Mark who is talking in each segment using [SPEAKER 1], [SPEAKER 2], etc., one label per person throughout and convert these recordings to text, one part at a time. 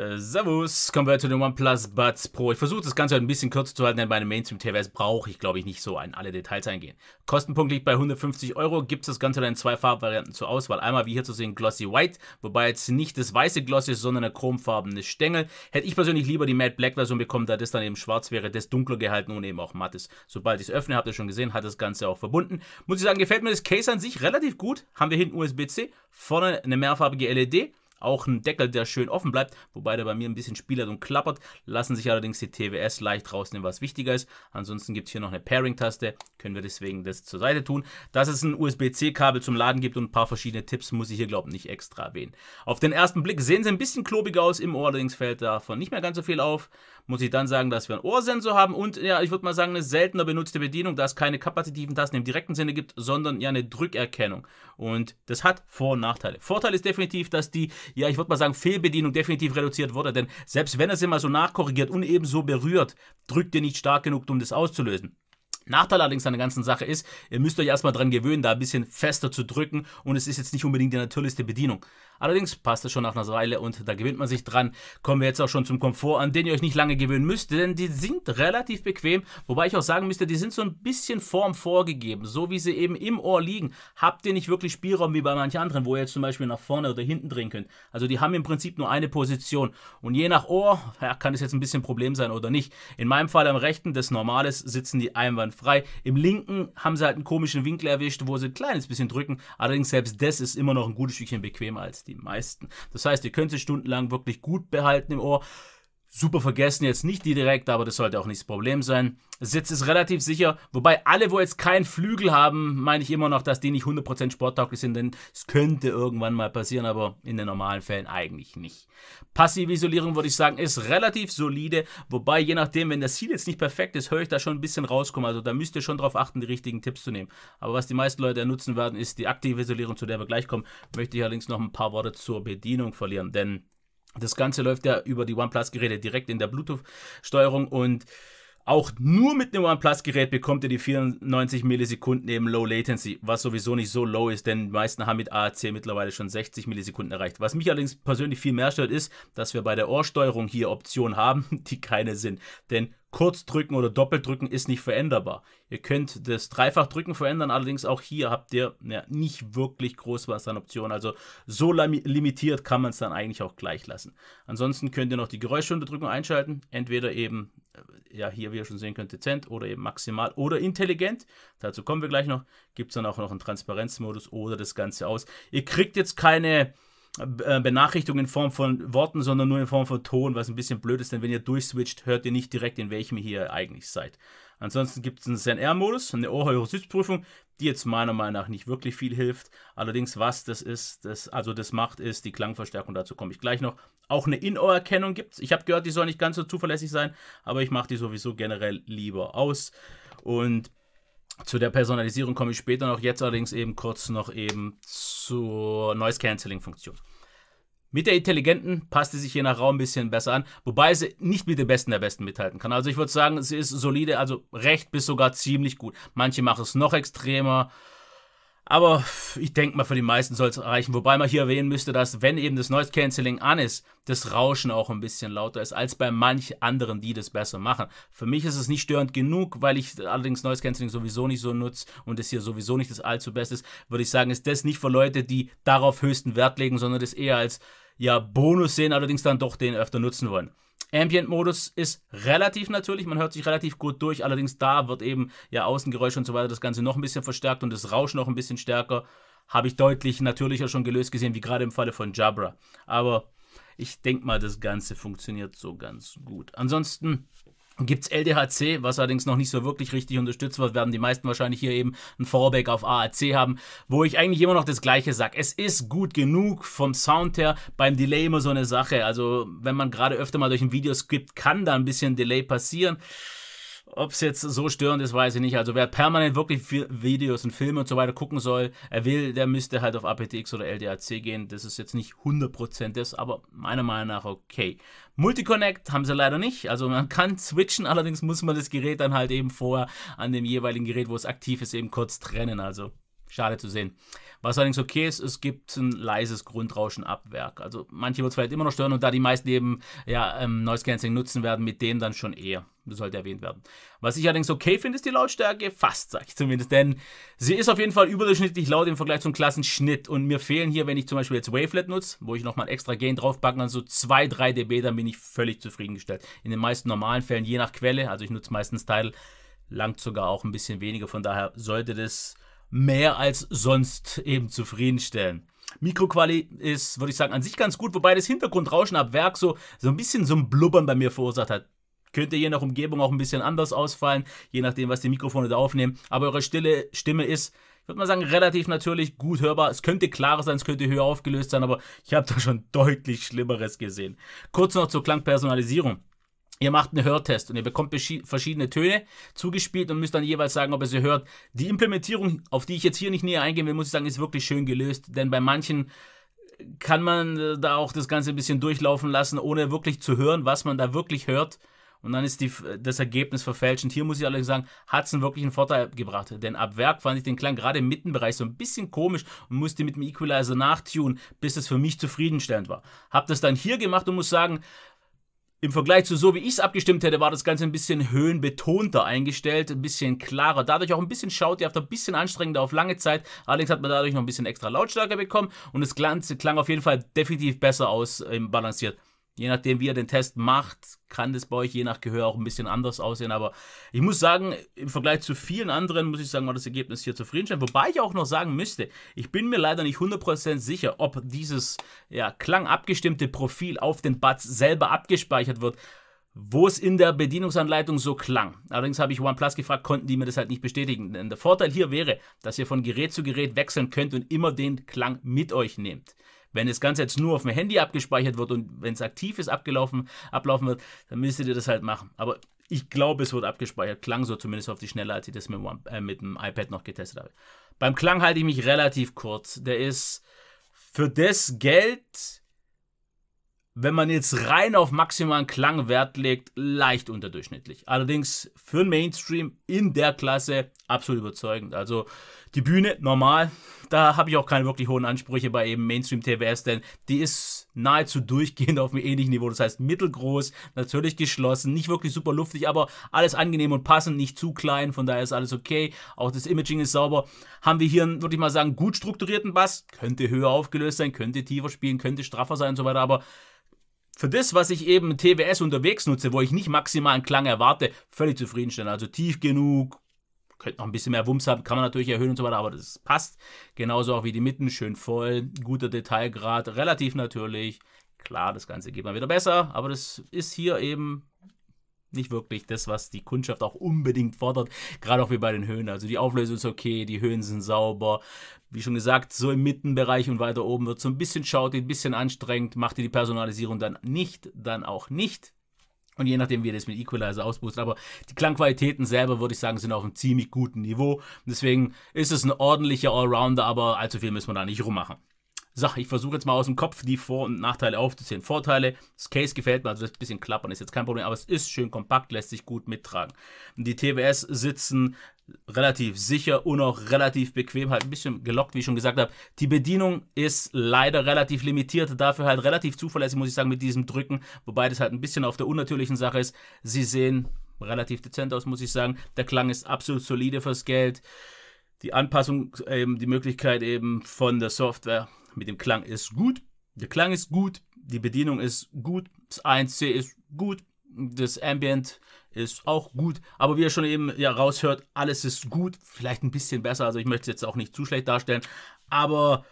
[SPEAKER 1] Äh, servus, kommen wir zu den OnePlus Buds Pro. Ich versuche das Ganze ein bisschen kürzer zu halten, denn bei einem Mainstream-TWS brauche ich, glaube ich, nicht so in alle Details eingehen. Kostenpunkt liegt bei 150 Euro, gibt es das Ganze dann in zwei Farbvarianten zur Auswahl. Einmal, wie hier zu sehen, Glossy White, wobei jetzt nicht das weiße Gloss ist, sondern der chromfarbene Stängel. Hätte ich persönlich lieber die Matte Black Version bekommen, da das dann eben schwarz wäre, das dunkler gehalten und eben auch matt ist. Sobald ich es öffne, habt ihr schon gesehen, hat das Ganze auch verbunden. Muss ich sagen, gefällt mir das Case an sich relativ gut. Haben wir hinten USB-C, vorne eine mehrfarbige LED, auch ein Deckel, der schön offen bleibt, wobei der bei mir ein bisschen spielert und klappert, lassen sich allerdings die TWS leicht rausnehmen, was wichtiger ist. Ansonsten gibt es hier noch eine Pairing-Taste, können wir deswegen das zur Seite tun. Dass es ein USB-C-Kabel zum Laden gibt und ein paar verschiedene Tipps, muss ich hier glaube ich nicht extra erwähnen. Auf den ersten Blick sehen sie ein bisschen klobiger aus, im Ohr allerdings fällt davon nicht mehr ganz so viel auf. Muss ich dann sagen, dass wir einen Ohrsensor haben und ja, ich würde mal sagen, eine seltener benutzte Bedienung, da es keine kapazitiven Tasten im direkten Sinne gibt, sondern ja eine Drückerkennung. Und das hat Vor- und Nachteile. Vorteil ist definitiv, dass die ja, ich würde mal sagen, Fehlbedienung definitiv reduziert wurde. Denn selbst wenn er sie mal so nachkorrigiert und ebenso berührt, drückt ihr nicht stark genug, um das auszulösen. Nachteil allerdings an der ganzen Sache ist, ihr müsst euch erstmal dran gewöhnen, da ein bisschen fester zu drücken und es ist jetzt nicht unbedingt die natürlichste Bedienung. Allerdings passt es schon nach einer Weile und da gewinnt man sich dran. Kommen wir jetzt auch schon zum Komfort, an den ihr euch nicht lange gewöhnen müsst, denn die sind relativ bequem. Wobei ich auch sagen müsste, die sind so ein bisschen form vorgegeben. So wie sie eben im Ohr liegen, habt ihr nicht wirklich Spielraum wie bei manchen anderen, wo ihr jetzt zum Beispiel nach vorne oder hinten drehen könnt. Also die haben im Prinzip nur eine Position. Und je nach Ohr ja, kann es jetzt ein bisschen ein Problem sein oder nicht. In meinem Fall am rechten, das Normales, sitzen die einwandfrei. Im linken haben sie halt einen komischen Winkel erwischt, wo sie ein kleines bisschen drücken. Allerdings selbst das ist immer noch ein gutes Stückchen bequemer als die die meisten. Das heißt, ihr könnt sie stundenlang wirklich gut behalten im Ohr super vergessen jetzt nicht die direkt, aber das sollte auch nicht das Problem sein. Sitz ist relativ sicher, wobei alle, wo jetzt keinen Flügel haben, meine ich immer noch, dass die nicht 100% sporttauglich sind, denn es könnte irgendwann mal passieren, aber in den normalen Fällen eigentlich nicht. Passive Isolierung würde ich sagen, ist relativ solide, wobei je nachdem, wenn das Ziel jetzt nicht perfekt ist, höre ich da schon ein bisschen rauskommen, also da müsst ihr schon drauf achten, die richtigen Tipps zu nehmen. Aber was die meisten Leute nutzen werden, ist die aktive Isolierung, zu der wir gleich kommen, möchte ich allerdings noch ein paar Worte zur Bedienung verlieren, denn das Ganze läuft ja über die OnePlus-Geräte direkt in der Bluetooth-Steuerung und auch nur mit einem OnePlus-Gerät bekommt ihr die 94 Millisekunden eben Low Latency, was sowieso nicht so low ist, denn die meisten haben mit AAC mittlerweile schon 60 Millisekunden erreicht. Was mich allerdings persönlich viel mehr stört, ist, dass wir bei der Ohrsteuerung hier Optionen haben, die keine sind. Denn kurz drücken oder doppelt drücken ist nicht veränderbar. Ihr könnt das dreifach drücken verändern, allerdings auch hier habt ihr ja, nicht wirklich groß was an Optionen. Also so limitiert kann man es dann eigentlich auch gleich lassen. Ansonsten könnt ihr noch die Geräuschunterdrückung einschalten. Entweder eben, äh, ja hier wie ihr schon sehen könnt, dezent oder eben maximal oder intelligent. Dazu kommen wir gleich noch. Gibt es dann auch noch einen Transparenzmodus oder das Ganze aus. Ihr kriegt jetzt keine äh, Benachrichtigung in Form von Worten, sondern nur in Form von Ton, was ein bisschen blöd ist, denn wenn ihr durchswitcht, hört ihr nicht direkt, in welchem ihr hier eigentlich seid. Ansonsten gibt es einen zen ZNR-Modus, eine Ohrhörer-Sitzprüfung, die jetzt meiner Meinung nach nicht wirklich viel hilft. Allerdings, was das ist, das, also das macht, ist die Klangverstärkung, dazu komme ich gleich noch. Auch eine In-Ohr-Erkennung gibt es. Ich habe gehört, die soll nicht ganz so zuverlässig sein, aber ich mache die sowieso generell lieber aus. Und zu der Personalisierung komme ich später noch, jetzt allerdings eben kurz noch eben zur Noise-Canceling-Funktion. Mit der intelligenten passt sie sich je nach Raum ein bisschen besser an, wobei sie nicht mit der besten der besten mithalten kann. Also ich würde sagen, sie ist solide, also recht bis sogar ziemlich gut. Manche machen es noch extremer, aber ich denke mal, für die meisten soll es reichen. Wobei man hier erwähnen müsste, dass, wenn eben das Noise Cancelling an ist, das Rauschen auch ein bisschen lauter ist als bei manch anderen, die das besser machen. Für mich ist es nicht störend genug, weil ich allerdings Noise Cancelling sowieso nicht so nutze und es hier sowieso nicht das allzu Beste ist. Würde ich sagen, ist das nicht für Leute, die darauf höchsten Wert legen, sondern das eher als ja, Bonus sehen, allerdings dann doch den öfter nutzen wollen. Ambient-Modus ist relativ natürlich, man hört sich relativ gut durch, allerdings da wird eben ja Außengeräusche und so weiter das Ganze noch ein bisschen verstärkt und das Rauschen noch ein bisschen stärker. Habe ich deutlich natürlicher schon gelöst gesehen, wie gerade im Falle von Jabra. Aber ich denke mal, das Ganze funktioniert so ganz gut. Ansonsten Gibt es LDHC, was allerdings noch nicht so wirklich richtig unterstützt wird, werden die meisten wahrscheinlich hier eben ein Fallback auf AAC haben, wo ich eigentlich immer noch das Gleiche sage. Es ist gut genug vom Sound her, beim Delay immer so eine Sache. Also wenn man gerade öfter mal durch ein Video skippt, kann da ein bisschen Delay passieren. Ob es jetzt so störend ist, weiß ich nicht. Also wer permanent wirklich Videos und Filme und so weiter gucken soll, er will, der müsste halt auf APTX oder LDAC gehen. Das ist jetzt nicht 100% das, aber meiner Meinung nach okay. Multiconnect haben sie leider nicht. Also man kann switchen, allerdings muss man das Gerät dann halt eben vorher an dem jeweiligen Gerät, wo es aktiv ist, eben kurz trennen. Also Schade zu sehen. Was allerdings okay ist, es gibt ein leises Grundrauschen ab Werk. Also manche wird es vielleicht immer noch stören und da die meisten eben ja, ähm, Noise Cancelling nutzen werden, mit dem dann schon eher. Das sollte erwähnt werden. Was ich allerdings okay finde, ist die Lautstärke. Fast, sage ich zumindest. Denn sie ist auf jeden Fall überdurchschnittlich laut im Vergleich zum Klassenschnitt. Und mir fehlen hier, wenn ich zum Beispiel jetzt Wavelet nutze, wo ich nochmal extra Gain draufpacken dann so 2-3 dB, dann bin ich völlig zufriedengestellt. In den meisten normalen Fällen, je nach Quelle, also ich nutze meistens Tidal, langt sogar auch ein bisschen weniger. Von daher sollte das mehr als sonst eben zufriedenstellen. Mikroquali ist, würde ich sagen, an sich ganz gut, wobei das Hintergrundrauschen ab Werk so, so ein bisschen so ein Blubbern bei mir verursacht hat. Könnte je nach Umgebung auch ein bisschen anders ausfallen, je nachdem, was die Mikrofone da aufnehmen. Aber eure stille Stimme ist, ich würde mal sagen, relativ natürlich gut hörbar. Es könnte klarer sein, es könnte höher aufgelöst sein, aber ich habe da schon deutlich Schlimmeres gesehen. Kurz noch zur Klangpersonalisierung. Ihr macht einen Hörtest und ihr bekommt verschiedene Töne zugespielt und müsst dann jeweils sagen, ob ihr sie hört. Die Implementierung, auf die ich jetzt hier nicht näher eingehen will, muss ich sagen, ist wirklich schön gelöst, denn bei manchen äh, kann man äh, da auch das Ganze ein bisschen durchlaufen lassen, ohne wirklich zu hören, was man da wirklich hört. Und dann ist die, äh, das Ergebnis verfälscht. Und Hier muss ich allerdings sagen, hat es einen wirklichen Vorteil gebracht. Denn ab Werk fand ich den Klang gerade im Mittenbereich so ein bisschen komisch und musste mit dem Equalizer nachtunen, bis es für mich zufriedenstellend war. Hab das dann hier gemacht und muss sagen, im Vergleich zu so, wie ich es abgestimmt hätte, war das Ganze ein bisschen höhenbetonter eingestellt, ein bisschen klarer. Dadurch auch ein bisschen schautierhaft, ein bisschen anstrengender auf lange Zeit. Allerdings hat man dadurch noch ein bisschen extra Lautstärke bekommen und das Ganze klang auf jeden Fall definitiv besser aus, im ähm, balanciert. Je nachdem, wie ihr den Test macht, kann das bei euch je nach Gehör auch ein bisschen anders aussehen. Aber ich muss sagen, im Vergleich zu vielen anderen, muss ich sagen, war das Ergebnis hier zufriedenstellend. Wobei ich auch noch sagen müsste, ich bin mir leider nicht 100% sicher, ob dieses ja, klangabgestimmte Profil auf den Buds selber abgespeichert wird wo es in der Bedienungsanleitung so klang. Allerdings habe ich OnePlus gefragt, konnten die mir das halt nicht bestätigen. Denn der Vorteil hier wäre, dass ihr von Gerät zu Gerät wechseln könnt und immer den Klang mit euch nehmt. Wenn das Ganze jetzt nur auf dem Handy abgespeichert wird und wenn es aktiv ist, abgelaufen, ablaufen wird, dann müsstet ihr das halt machen. Aber ich glaube, es wird abgespeichert. Klang so zumindest auf die Schnelle, als ich das mit, äh, mit dem iPad noch getestet habe. Beim Klang halte ich mich relativ kurz. Der ist für das Geld, wenn man jetzt rein auf maximalen Klangwert legt, leicht unterdurchschnittlich. Allerdings für den Mainstream in der Klasse absolut überzeugend. Also die Bühne, normal. Da habe ich auch keine wirklich hohen Ansprüche bei eben Mainstream-TWS, denn die ist nahezu durchgehend auf einem ähnlichen Niveau. Das heißt, mittelgroß, natürlich geschlossen, nicht wirklich super luftig, aber alles angenehm und passend, nicht zu klein, von daher ist alles okay. Auch das Imaging ist sauber. Haben wir hier würde ich mal sagen, gut strukturierten Bass. Könnte höher aufgelöst sein, könnte tiefer spielen, könnte straffer sein und so weiter, aber für das, was ich eben TWS unterwegs nutze, wo ich nicht maximalen Klang erwarte, völlig zufriedenstellend. Also tief genug, könnte noch ein bisschen mehr Wumms haben, kann man natürlich erhöhen und so weiter, aber das passt. Genauso auch wie die Mitten, schön voll, guter Detailgrad, relativ natürlich. Klar, das Ganze geht mal wieder besser, aber das ist hier eben nicht wirklich das, was die Kundschaft auch unbedingt fordert, gerade auch wie bei den Höhen. Also die Auflösung ist okay, die Höhen sind sauber. Wie schon gesagt, so im Mittenbereich und weiter oben wird so ein bisschen schaut, ein bisschen anstrengend, macht ihr die Personalisierung dann nicht, dann auch nicht. Und je nachdem, wie ihr das mit Equalizer ausboostet. Aber die Klangqualitäten selber, würde ich sagen, sind auf einem ziemlich guten Niveau. Deswegen ist es ein ordentlicher Allrounder, aber allzu viel müssen wir da nicht rummachen. Sache. Ich versuche jetzt mal aus dem Kopf die Vor- und Nachteile aufzuzählen. Vorteile, das Case gefällt mir, also das bisschen klappern ist jetzt kein Problem, aber es ist schön kompakt, lässt sich gut mittragen. Die TWS sitzen relativ sicher und auch relativ bequem, halt ein bisschen gelockt, wie ich schon gesagt habe. Die Bedienung ist leider relativ limitiert, dafür halt relativ zuverlässig, muss ich sagen, mit diesem Drücken, wobei das halt ein bisschen auf der unnatürlichen Sache ist. Sie sehen relativ dezent aus, muss ich sagen. Der Klang ist absolut solide fürs Geld. Die Anpassung, eben ähm, die Möglichkeit eben von der Software mit dem Klang ist gut. Der Klang ist gut, die Bedienung ist gut, das 1C ist gut, das Ambient ist auch gut. Aber wie ihr schon eben ja, raushört, alles ist gut. Vielleicht ein bisschen besser. Also ich möchte es jetzt auch nicht zu schlecht darstellen. Aber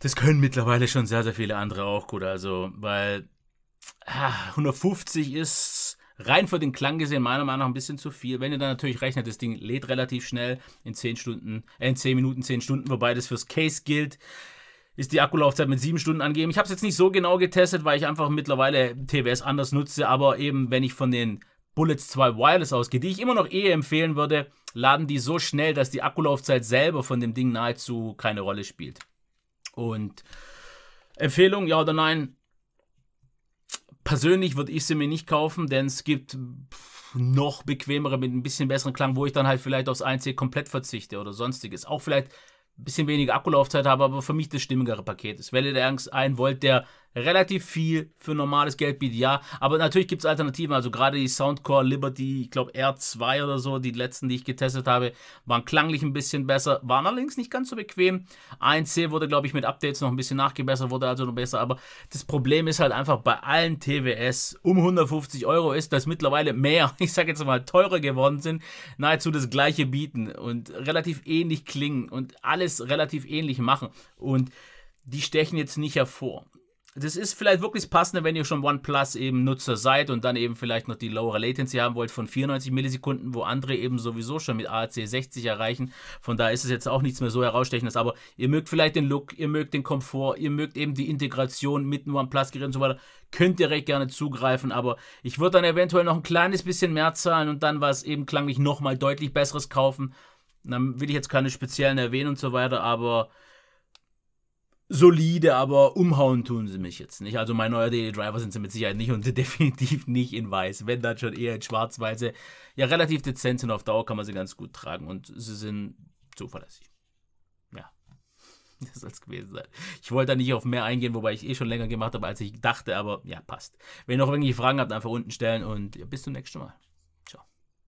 [SPEAKER 1] das können mittlerweile schon sehr, sehr viele andere auch gut. Also, weil 150 ah, ist rein für den Klang gesehen, meiner Meinung nach ein bisschen zu viel. Wenn ihr dann natürlich rechnet, das Ding lädt relativ schnell in 10 Stunden, äh in 10 Minuten, 10 Stunden, wobei das fürs Case gilt ist die Akkulaufzeit mit 7 Stunden angegeben. Ich habe es jetzt nicht so genau getestet, weil ich einfach mittlerweile TWS anders nutze, aber eben wenn ich von den Bullets 2 Wireless ausgehe, die ich immer noch eher empfehlen würde, laden die so schnell, dass die Akkulaufzeit selber von dem Ding nahezu keine Rolle spielt. Und Empfehlung, ja oder nein? Persönlich würde ich sie mir nicht kaufen, denn es gibt noch bequemere mit ein bisschen besseren Klang, wo ich dann halt vielleicht aufs 1C komplett verzichte oder sonstiges. Auch vielleicht ein bisschen weniger Akkulaufzeit habe, aber für mich das stimmigere Paket ist. Wenn ihr da ein wollt, der relativ viel für normales Geld bietet, ja. Aber natürlich gibt es Alternativen, also gerade die Soundcore Liberty, ich glaube R2 oder so, die letzten, die ich getestet habe, waren klanglich ein bisschen besser, waren allerdings nicht ganz so bequem. 1C wurde, glaube ich, mit Updates noch ein bisschen nachgebessert, wurde also noch besser. Aber das Problem ist halt einfach, bei allen TWS um 150 Euro ist das mittlerweile mehr, ich sage jetzt mal, teurer geworden sind, nahezu das gleiche bieten und relativ ähnlich klingen und alles relativ ähnlich machen. Und die stechen jetzt nicht hervor das ist vielleicht wirklich das Passende, wenn ihr schon OnePlus eben Nutzer seid und dann eben vielleicht noch die lowere Latency haben wollt von 94 Millisekunden, wo andere eben sowieso schon mit AAC 60 erreichen. Von daher ist es jetzt auch nichts mehr so herausstechendes, aber ihr mögt vielleicht den Look, ihr mögt den Komfort, ihr mögt eben die Integration mit oneplus geräten und so weiter. Könnt ihr recht gerne zugreifen, aber ich würde dann eventuell noch ein kleines bisschen mehr zahlen und dann was eben klanglich nochmal deutlich besseres kaufen. Dann will ich jetzt keine speziellen erwähnen und so weiter, aber solide, aber umhauen tun sie mich jetzt nicht. Also mein neuer Daily Driver sind sie mit Sicherheit nicht und definitiv nicht in weiß, wenn dann schon eher in schwarz, weiße ja relativ dezent sind. Auf Dauer kann man sie ganz gut tragen und sie sind zuverlässig. Ja, das soll es gewesen sein. Ich wollte da nicht auf mehr eingehen, wobei ich eh schon länger gemacht habe, als ich dachte, aber ja, passt. Wenn ihr noch irgendwelche Fragen habt, einfach unten stellen und ja, bis zum nächsten Mal.